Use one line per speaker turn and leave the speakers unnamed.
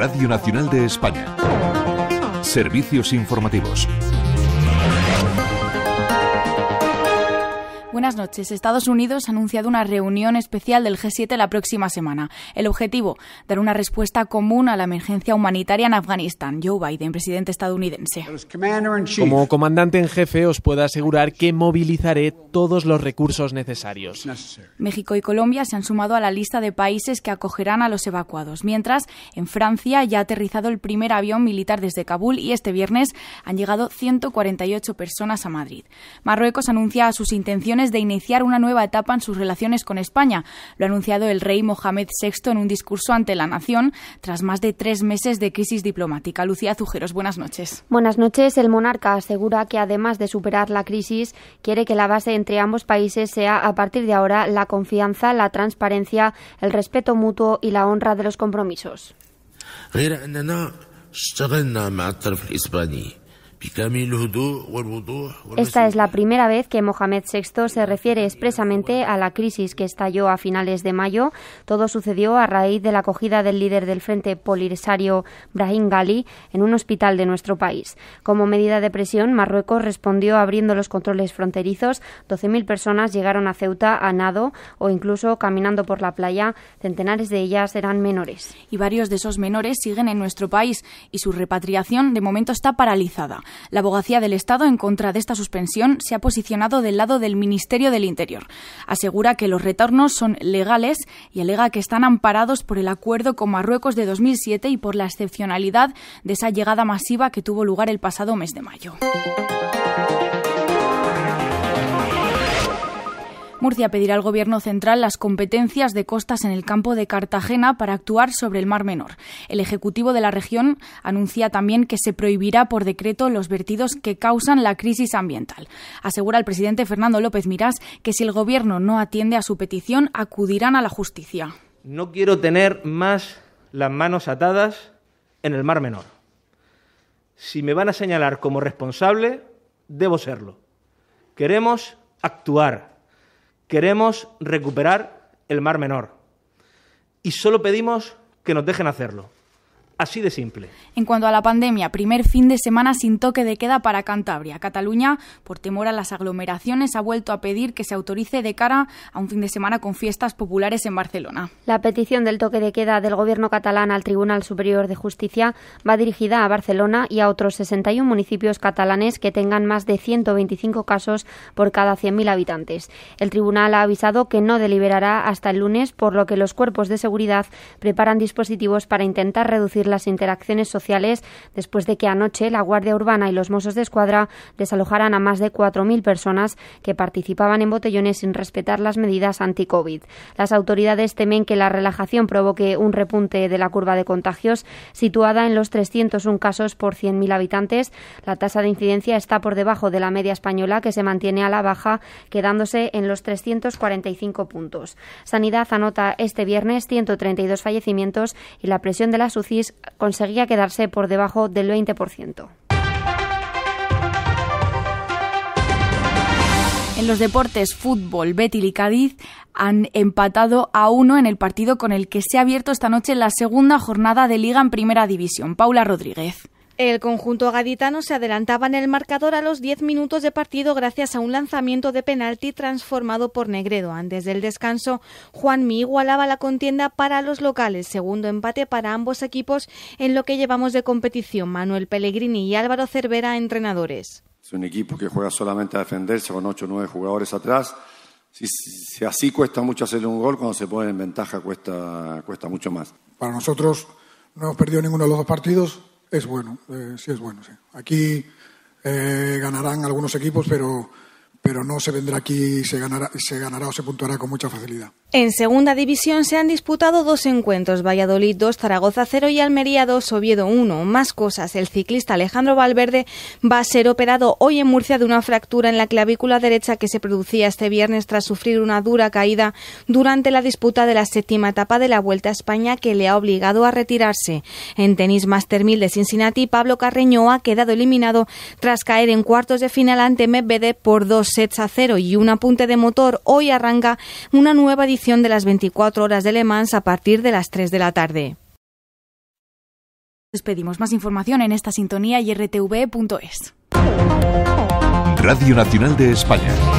Radio Nacional de España. Servicios informativos.
Buenas noches. Estados Unidos ha anunciado una reunión especial del G7 la próxima semana. El objetivo, dar una respuesta común a la emergencia humanitaria en Afganistán. Joe Biden, presidente estadounidense.
Como comandante en jefe, os puedo asegurar que movilizaré todos los recursos necesarios.
México y Colombia se han sumado a la lista de países que acogerán a los evacuados, mientras en Francia ya ha aterrizado el primer avión militar desde Kabul y este viernes han llegado 148 personas a Madrid. Marruecos anuncia sus intenciones de iniciar una nueva etapa en sus relaciones con España. Lo ha anunciado el rey Mohamed VI en un discurso ante la nación tras más de tres meses de crisis diplomática. Lucía Azujeros, buenas noches.
Buenas noches. El monarca asegura que además de superar la crisis, quiere que la base entre ambos países sea a partir de ahora la confianza, la transparencia, el respeto mutuo y la honra de los compromisos. Esta es la primera vez que Mohamed VI se refiere expresamente a la crisis que estalló a finales de mayo. Todo sucedió a raíz de la acogida del líder del Frente Polisario, Brahim Ghali, en un hospital de nuestro país. Como medida de presión, Marruecos respondió abriendo los controles fronterizos. 12.000 personas llegaron a Ceuta a nado o incluso caminando por la playa. Centenares de ellas eran menores. Y varios de esos menores siguen en nuestro país
y su repatriación de momento está paralizada. La abogacía del Estado en contra de esta suspensión se ha posicionado del lado del Ministerio del Interior. Asegura que los retornos son legales y alega que están amparados por el acuerdo con Marruecos de 2007 y por la excepcionalidad de esa llegada masiva que tuvo lugar el pasado mes de mayo. Murcia pedirá al Gobierno central las competencias de costas en el campo de Cartagena para actuar sobre el Mar Menor. El Ejecutivo de la región anuncia también que se prohibirá por decreto los vertidos que causan la crisis ambiental. Asegura el presidente Fernando López Mirás que si el Gobierno no atiende a su petición, acudirán a la justicia.
No quiero tener más las manos atadas en el Mar Menor. Si me van a señalar como responsable, debo serlo. Queremos actuar, Queremos recuperar el Mar Menor y solo pedimos que nos dejen hacerlo. Así de simple.
En cuanto a la pandemia, primer fin de semana sin toque de queda para Cantabria. Cataluña, por temor a las aglomeraciones, ha vuelto a pedir que se autorice de cara a un fin de semana con fiestas populares
en Barcelona. La petición del toque de queda del Gobierno catalán al Tribunal Superior de Justicia va dirigida a Barcelona y a otros 61 municipios catalanes que tengan más de 125 casos por cada 100.000 habitantes. El tribunal ha avisado que no deliberará hasta el lunes, por lo que los cuerpos de seguridad preparan dispositivos para intentar reducir las interacciones sociales después de que anoche la Guardia Urbana y los Mossos de Escuadra desalojaran a más de 4.000 personas que participaban en botellones sin respetar las medidas anti-COVID. Las autoridades temen que la relajación provoque un repunte de la curva de contagios, situada en los 301 casos por 100.000 habitantes. La tasa de incidencia está por debajo de la media española, que se mantiene a la baja, quedándose en los 345 puntos. Sanidad anota este viernes 132 fallecimientos y la presión de las UCIs conseguía quedarse por debajo del 20%.
En los deportes fútbol, Betis y Cádiz han empatado a uno en el partido con el que se ha abierto esta noche la segunda jornada de liga en primera división. Paula Rodríguez.
El conjunto gaditano se adelantaba en el marcador a los 10 minutos de partido gracias a un lanzamiento de penalti transformado por Negredo. Antes del descanso, Juanmi igualaba la contienda para los locales, segundo empate para ambos equipos en lo que llevamos de competición. Manuel Pellegrini y Álvaro Cervera, entrenadores.
Es un equipo que juega solamente a defenderse con 8 o 9 jugadores atrás. Si, así cuesta mucho hacer un gol, cuando se pone en ventaja cuesta, cuesta mucho más.
Para nosotros no hemos perdido ninguno de los dos partidos eh, es bueno, sí es bueno. Aquí eh, ganarán algunos equipos, pero pero no se vendrá aquí y se ganará, se ganará o se puntuará con mucha facilidad. En segunda división se han disputado dos encuentros, Valladolid 2, Zaragoza 0 y Almería 2, Oviedo 1. Más cosas, el ciclista Alejandro Valverde va a ser operado hoy en Murcia de una fractura en la clavícula derecha que se producía este viernes tras sufrir una dura caída durante la disputa de la séptima etapa de la Vuelta a España que le ha obligado a retirarse. En tenis Master 1000 de Cincinnati, Pablo Carreño ha quedado eliminado tras caer en cuartos de final ante Medvedev por dos sets a cero y un apunte de motor, hoy arranca una nueva edición de las 24 horas de Le Mans a partir de las 3 de la tarde.
Despedimos más información en esta sintonía y rtv.es.
Radio Nacional de España.